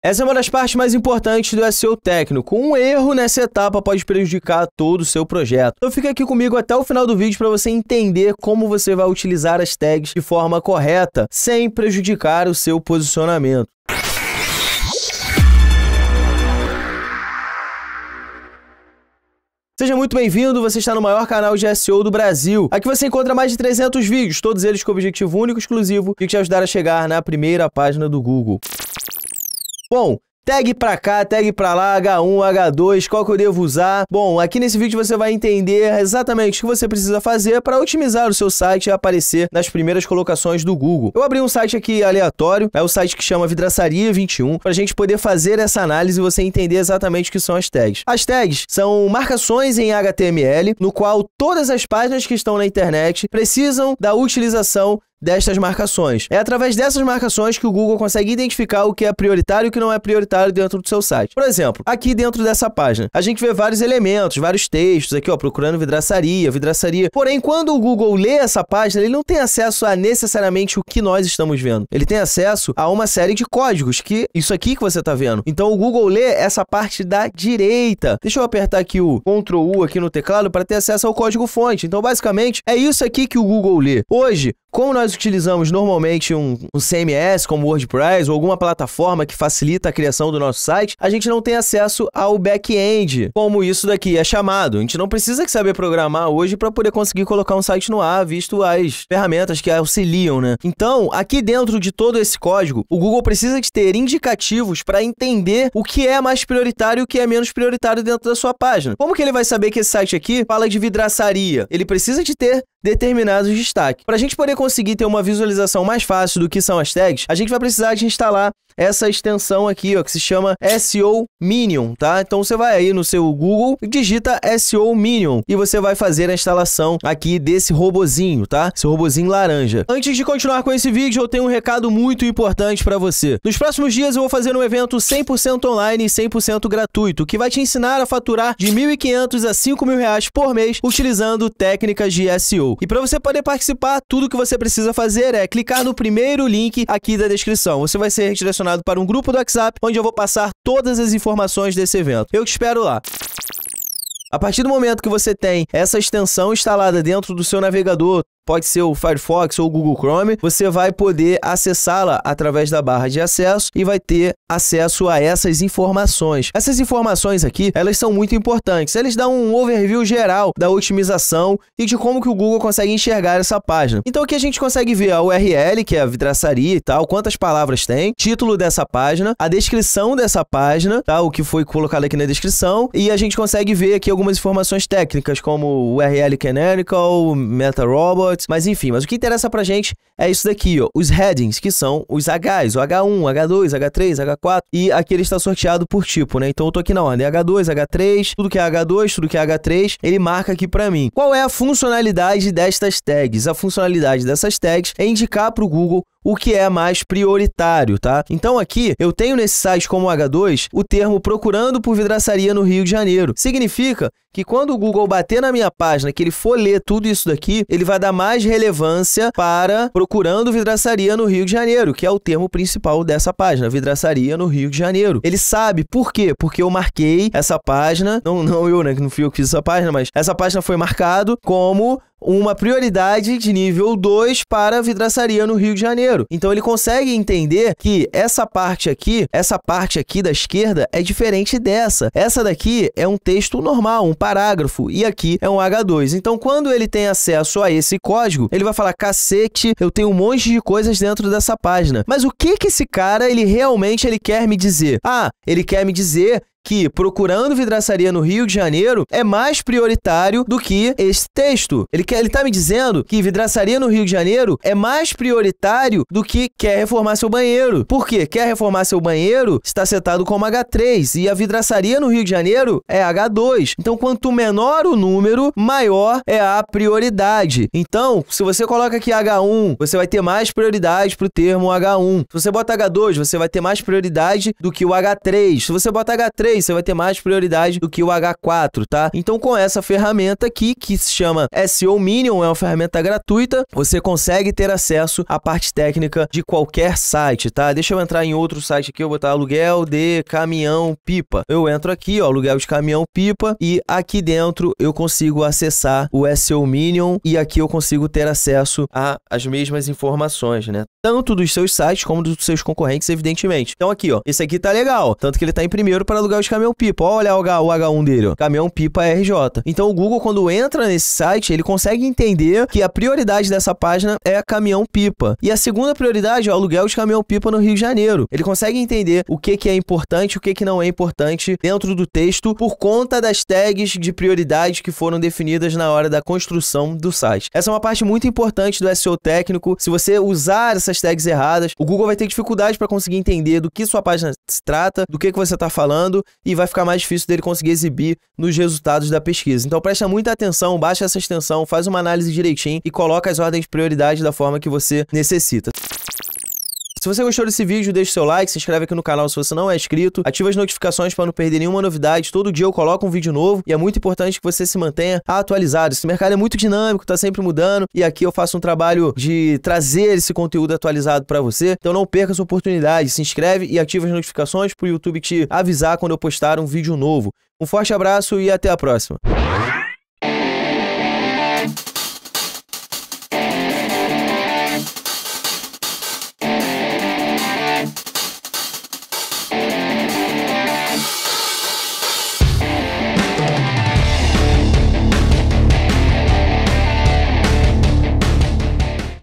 Essa é uma das partes mais importantes do SEO técnico. Um erro nessa etapa pode prejudicar todo o seu projeto. Então fica aqui comigo até o final do vídeo para você entender como você vai utilizar as tags de forma correta, sem prejudicar o seu posicionamento. Seja muito bem-vindo, você está no maior canal de SEO do Brasil. Aqui você encontra mais de 300 vídeos, todos eles com objetivo único e exclusivo de te ajudar a chegar na primeira página do Google. Bom, Tag pra cá, tag pra lá, H1, H2, qual que eu devo usar? Bom, aqui nesse vídeo você vai entender exatamente o que você precisa fazer para otimizar o seu site e aparecer nas primeiras colocações do Google. Eu abri um site aqui aleatório, é o site que chama Vidraçaria 21, para a gente poder fazer essa análise e você entender exatamente o que são as tags. As tags são marcações em HTML, no qual todas as páginas que estão na internet precisam da utilização destas marcações. É através dessas marcações que o Google consegue identificar o que é prioritário e o que não é prioritário dentro do seu site. Por exemplo, aqui dentro dessa página, a gente vê vários elementos, vários textos aqui, ó, procurando vidraçaria, vidraçaria. Porém, quando o Google lê essa página, ele não tem acesso a necessariamente o que nós estamos vendo. Ele tem acesso a uma série de códigos, que isso aqui que você está vendo. Então, o Google lê essa parte da direita. Deixa eu apertar aqui o Ctrl U aqui no teclado para ter acesso ao código fonte. Então, basicamente, é isso aqui que o Google lê. Hoje, como nós utilizamos normalmente um, um, CMS como WordPress ou alguma plataforma que facilita a criação do nosso site, a gente não tem acesso ao back-end, como isso daqui é chamado. A gente não precisa saber programar hoje para poder conseguir colocar um site no ar, visto as ferramentas que auxiliam, né? Então, aqui dentro de todo esse código, o Google precisa de ter indicativos para entender o que é mais prioritário e o que é menos prioritário dentro da sua página. Como que ele vai saber que esse site aqui fala de vidraçaria? Ele precisa de ter determinados destaques. Para a gente poder conseguir ter uma visualização mais fácil do que são as tags, a gente vai precisar de instalar essa extensão aqui, ó, que se chama SEO Minion, tá? Então você vai aí no seu Google, digita SEO Minion e você vai fazer a instalação aqui desse robozinho, tá? Esse robozinho laranja. Antes de continuar com esse vídeo, eu tenho um recado muito importante para você. Nos próximos dias eu vou fazer um evento 100% online e 100% gratuito, que vai te ensinar a faturar de 1.500 a 5.000 reais por mês utilizando técnicas de SEO. Show. E para você poder participar, tudo que você precisa fazer é clicar no primeiro link aqui da descrição. Você vai ser redirecionado para um grupo do WhatsApp, onde eu vou passar todas as informações desse evento. Eu te espero lá. A partir do momento que você tem essa extensão instalada dentro do seu navegador, pode ser o Firefox ou o Google Chrome, você vai poder acessá-la através da barra de acesso e vai ter acesso a essas informações. Essas informações aqui, elas são muito importantes. Eles dão um overview geral da otimização e de como que o Google consegue enxergar essa página. Então aqui a gente consegue ver a URL, que é a vidraçaria e tal, quantas palavras tem, título dessa página, a descrição dessa página, tá? O que foi colocado aqui na descrição e a gente consegue ver aqui algumas informações técnicas como URL canonical, meta robot Nuggets, mas enfim, mas o que interessa pra gente é isso daqui, ó, os headings, que são os Hs, o H1, H2, H3, H4, e aqui ele está sorteado por tipo, né? Então eu tô aqui na ordem H2, H3, tudo que é H2, tudo que é H3, ele marca aqui pra mim. Qual é a funcionalidade destas tags? A funcionalidade dessas tags é indicar pro Google o que é mais prioritário, tá? Então aqui eu tenho nesse site como H2 o termo procurando por vidraçaria no Rio de Janeiro. Significa que quando o Google bater na minha página, que ele for ler tudo isso daqui, ele vai dar mais relevância para procurando vidraçaria no Rio de Janeiro, que é o termo principal dessa página, vidraçaria no Rio de Janeiro. Ele sabe por quê? Porque eu marquei essa página, não, não eu, né, que não fui eu que fiz essa página, mas essa página foi marcado como uma prioridade de nível 2 para a vidraçaria no Rio de Janeiro. Então ele consegue entender que essa parte aqui, essa parte aqui da esquerda é diferente dessa. Essa daqui é um texto normal, um parágrafo, e aqui é um H2. Então quando ele tem acesso a esse código, ele vai falar: "Cacete, eu tenho um monte de coisas dentro dessa página". Mas o que que esse cara ele realmente ele quer me dizer? Ah, ele quer me dizer que procurando vidraçaria no Rio de Janeiro é mais prioritário do que esse texto. Ele quer, ele tá me dizendo que vidraçaria no Rio de Janeiro é mais prioritário do que quer reformar seu banheiro. Por quê? Quer reformar seu banheiro está setado como H3 e a vidraçaria no Rio de Janeiro é H2. Então, quanto menor o número, maior é a prioridade. Então, se você coloca aqui H1, você vai ter mais prioridade para o termo H1. Se você bota H2, você vai ter mais prioridade do que o H3. Se você bota H3, você vai ter mais prioridade do que o H4, tá? Então com essa ferramenta aqui, que se chama SEO Minion, é uma ferramenta gratuita, você consegue ter acesso à parte técnica de qualquer site, tá? Deixa eu entrar em outro site aqui, eu vou botar aluguel de caminhão pipa. Eu entro aqui, ó, aluguel de caminhão pipa e aqui dentro eu consigo acessar o SEO Minion e aqui eu consigo ter acesso às mesmas informações, né? Tanto dos seus sites como dos seus concorrentes, evidentemente. Então aqui, ó, esse aqui tá legal, tanto que ele tá em primeiro para aluguel é caminhão pipa. Olha o, H, o H1 dele, ó. Caminhão pipa RJ. Então o Google, quando entra nesse site, ele consegue entender que a prioridade dessa página é caminhão pipa. E a segunda prioridade é o aluguel de caminhão pipa no Rio de Janeiro. Ele consegue entender o que, que é importante e o que, que não é importante dentro do texto por conta das tags de prioridade que foram definidas na hora da construção do site. Essa é uma parte muito importante do SEO técnico. Se você usar essas tags erradas, o Google vai ter dificuldade para conseguir entender do que sua página se trata, do que, que você está falando e vai ficar mais difícil dele conseguir exibir nos resultados da pesquisa. Então presta muita atenção, baixa essa extensão, faz uma análise direitinho e coloca as ordens de prioridade da forma que você necessita. Se você gostou desse vídeo, deixa o seu like, se inscreve aqui no canal se você não é inscrito, ativa as notificações para não perder nenhuma novidade. Todo dia eu coloco um vídeo novo e é muito importante que você se mantenha atualizado. Esse mercado é muito dinâmico, tá sempre mudando e aqui eu faço um trabalho de trazer esse conteúdo atualizado para você. Então não perca essa oportunidade, se inscreve e ativa as notificações para o YouTube te avisar quando eu postar um vídeo novo. Um forte abraço e até a próxima.